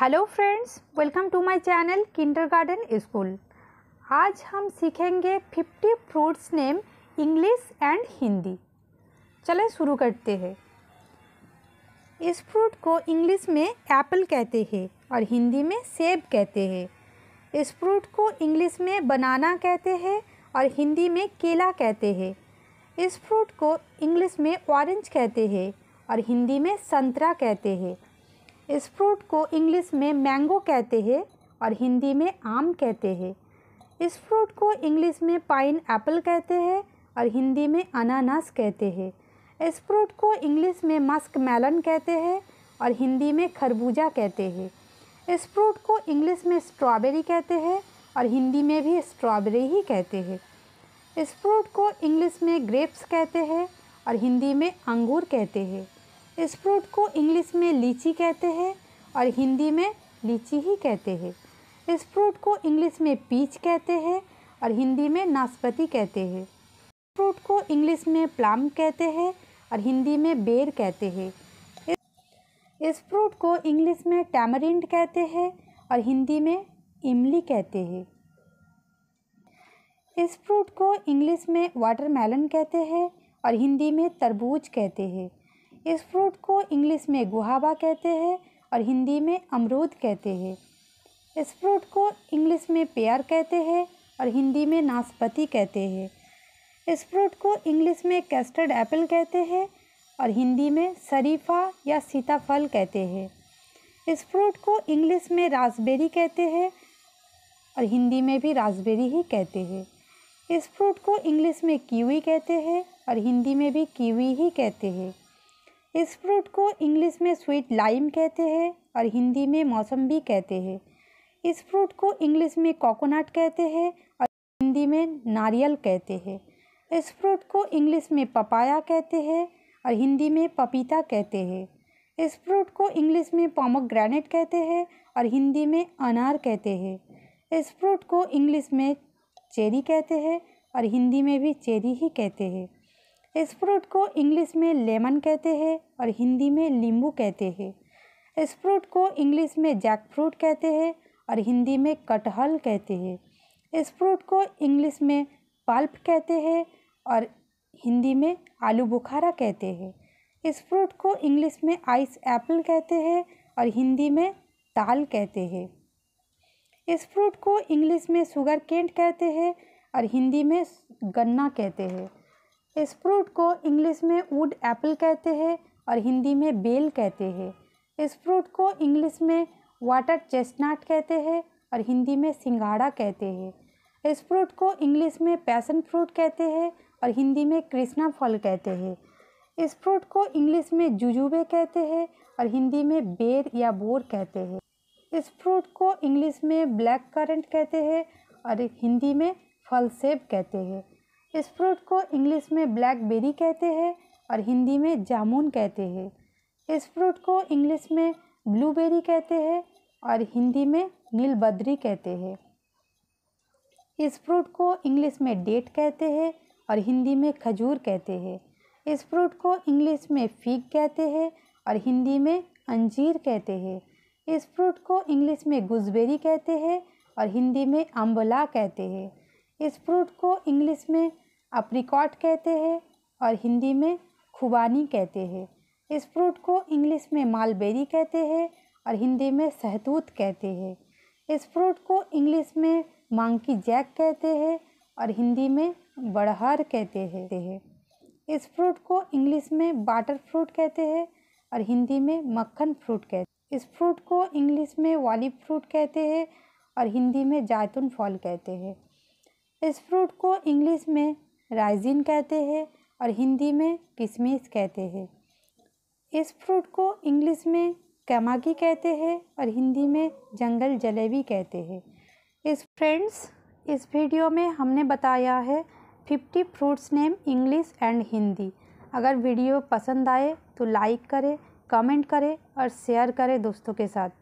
hello friends welcome to my channel kindergarten school आज हम सीखेंगे 50 fruits name English and Hindi चलें शुरू करते हैं इस फ्रूट को इंग्लिश में एप्पल कहते हैं और हिंदी में सेब कहते हैं इस फ्रूट को इंग्लिश में बनाना कहते हैं और हिंदी में केला कहते हैं इस फ्रूट को इंग्लिश में ऑरेंज कहते हैं और हिंदी में संतरा कहते हैं इस फ्रूट को इंग्लिश में मैंगो कहते हैं और हिंदी में आम कहते हैं इस फ्रूट को इंग्लिश में पाइन एप्पल कहते हैं और हिंदी में अनानास कहते हैं इस फ्रूट को इंग्लिश में मस्क मेलन कहते हैं और हिंदी में खरबूजा कहते हैं इस फ्रूट को इंग्लिश में स्ट्रॉबेरी कहते हैं और हिंदी में भी स्ट्रॉबेरी ही कहते हैं इस फ्रूट को इंग्लिश में ग्रेप्स कहते हैं और हिंदी में अंगूर कहते हैं इस फ्रूट को इंग्लिश में लीची कहते हैं और हिंदी में लीची ही कहते हैं इस फ्रूट को इंग्लिश में पीच कहते हैं और हिंदी में नाशपति कहते हैं फ्रूट को इंग्लिश में प्लाम कहते हैं और हिंदी में बेर कहते हैं इस फ्रूट को इंग्लिश में टैमरिंड कहते हैं और हिंदी में इमली कहते हैं इस फ्रूट को इंग्लिश में वाटरमेलन कहते हैं और हिंदी में तरबूज कहते हैं इस फ्रूट को इंग्लिश में गुहाबा कहते हैं और हिंदी में अमरूद कहते हैं इस फ्रूट को इंग्लिश में पेयर कहते हैं और हिंदी में नाशपति कहते हैं इस फ्रूट को इंग्लिश में कस्टर्ड एप्पल कहते हैं और हिंदी में शरीफा या सीताफल कहते हैं इस फ्रूट को इंग्लिश में रासबेरी कहते हैं और हिंदी में भी रासबेरी ही कहते हैं इस फ्रूट को इंग्लिश में कीवी कहते हैं और हिंदी में भी कीवी ही कहते हैं इस फ्रूट को इंग्लिश में स्वीट लाइम कहते हैं और हिंदी में मौसम्बी कहते हैं इस फ्रूट को इंग्लिश में कोकोनट कहते हैं और हिंदी में नारियल कहते हैं इस फ्रूट को इंग्लिश में पपाया कहते हैं और हिंदी में पपीता कहते हैं इस फ्रूट को इंग्लिश में पोमोग्रेनेट कहते हैं और हिंदी में अनार कहते हैं इस फ्रूट को इंग्लिश में चेरी कहते हैं और हिंदी में भी चेरी ही कहते हैं इस फ्रूट को इंग्लिश में लेमन कहते हैं और हिंदी में नींबू कहते हैं इस फ्रूट को इंग्लिश में जैक फ्रूट कहते हैं और हिंदी में कटहल कहते हैं इस फ्रूट को इंग्लिश में पल्प कहते हैं और हिंदी में आलू बुखारा कहते हैं इस फ्रूट को इंग्लिश में आइस एप्पल कहते हैं और हिंदी में ताल कहते हैं इस फ्रूट को इंग्लिश में शुगर केंट कहते हैं और हिंदी में गन्ना कहते हैं इस फ्रूट को इंग्लिश में वुड एप्पल कहते हैं और हिंदी में बेल कहते हैं इस फ्रूट को इंग्लिश में वाटर चेस्टनट कहते हैं और हिंदी में सिंगाड़ा कहते हैं इस फ्रूट को इंग्लिश में पैसन फ्रूट कहते हैं और हिंदी में कृष्णा फल कहते हैं इस फ्रूट को इंग्लिश में जुजुबे कहते हैं और हिंदी में बेर या बोर कहते हैं इस फ्रूट को इंग्लिश में ब्लैक करंट कहते हैं और हिंदी में फल सेब कहते हैं इस फ्रूट को इंग्लिश में ब्लैकबेरी कहते हैं और हिंदी में जामुन कहते हैं इस फ्रूट को इंग्लिश में ब्लूबेरी कहते हैं और हिंदी में नीलबद्री कहते हैं इस फ्रूट को इंग्लिश में डेट कहते हैं और हिंदी में खजूर कहते हैं इस फ्रूट को इंग्लिश में फीक कहते हैं और हिंदी में अंजीर कहते हैं इस फ्रूट को इंग्लिश में गुजबेरी कहते हैं और हिंदी में अम्बला कहते हैं इस फ्रूट को इंग्लिश में अप्रिकॉट कहते हैं और हिंदी में खुबानी कहते हैं इस फ्रूट को इंग्लिश में मालबेरी कहते हैं और हिंदी में सहतूत कहते हैं इस फ्रूट को इंग्लिश में मांकी जैक कहते हैं और हिंदी में बड़हार कहते हैं इस फ्रूट को इंग्लिश में बाटर फ्रूट कहते हैं और हिंदी में मक्खन फ्रूट कहते इस फ्रूट को इंग्लिश में वालिब फ्रूट कहते हैं और हिंदी में जैतून फल कहते हैं इस फ्रूट को इंग्लिश में राइजिन कहते हैं और हिंदी में किशमिश कहते हैं इस फ्रूट को इंग्लिश में कमाकी कहते हैं और हिंदी में जंगल जलेबी कहते हैं इस फ्रेंड्स इस वीडियो में हमने बताया है fifty fruits name English and Hindi अगर वीडियो पसंद आए तो लाइक करें कमेंट करें और शेयर करें दोस्तों के साथ